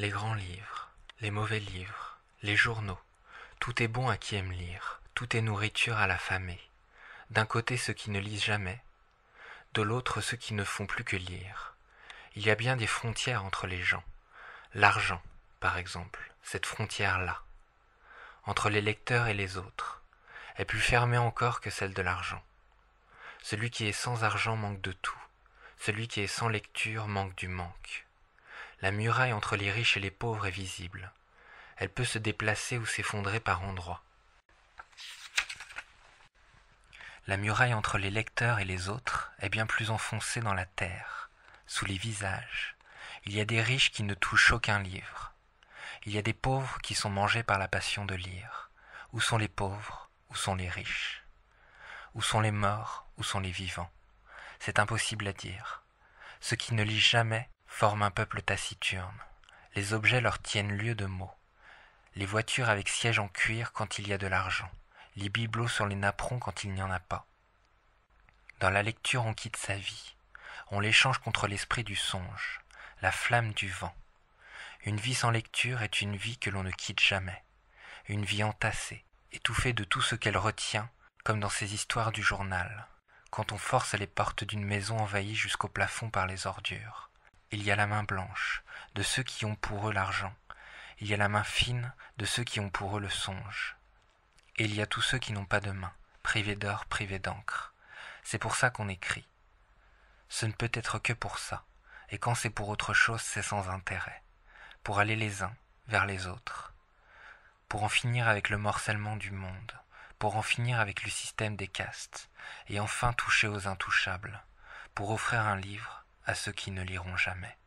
Les grands livres, les mauvais livres, les journaux, tout est bon à qui aime lire, tout est nourriture à l'affamé. D'un côté ceux qui ne lisent jamais, de l'autre ceux qui ne font plus que lire. Il y a bien des frontières entre les gens. L'argent, par exemple, cette frontière-là, entre les lecteurs et les autres, est plus fermée encore que celle de l'argent. Celui qui est sans argent manque de tout, celui qui est sans lecture manque du manque. La muraille entre les riches et les pauvres est visible. Elle peut se déplacer ou s'effondrer par endroits. La muraille entre les lecteurs et les autres est bien plus enfoncée dans la terre, sous les visages. Il y a des riches qui ne touchent aucun livre. Il y a des pauvres qui sont mangés par la passion de lire. Où sont les pauvres Où sont les riches Où sont les morts Où sont les vivants C'est impossible à dire. Ceux qui ne lisent jamais forme un peuple taciturne. Les objets leur tiennent lieu de mots. Les voitures avec sièges en cuir quand il y a de l'argent. Les bibelots sur les napperons quand il n'y en a pas. Dans la lecture, on quitte sa vie. On l'échange contre l'esprit du songe, la flamme du vent. Une vie sans lecture est une vie que l'on ne quitte jamais. Une vie entassée, étouffée de tout ce qu'elle retient, comme dans ces histoires du journal, quand on force les portes d'une maison envahie jusqu'au plafond par les ordures il y a la main blanche, de ceux qui ont pour eux l'argent, il y a la main fine, de ceux qui ont pour eux le songe. Et il y a tous ceux qui n'ont pas de main, privés d'or, privés d'encre. C'est pour ça qu'on écrit. Ce ne peut être que pour ça, et quand c'est pour autre chose, c'est sans intérêt, pour aller les uns vers les autres, pour en finir avec le morcellement du monde, pour en finir avec le système des castes, et enfin toucher aux intouchables, pour offrir un livre, à ceux qui ne liront jamais.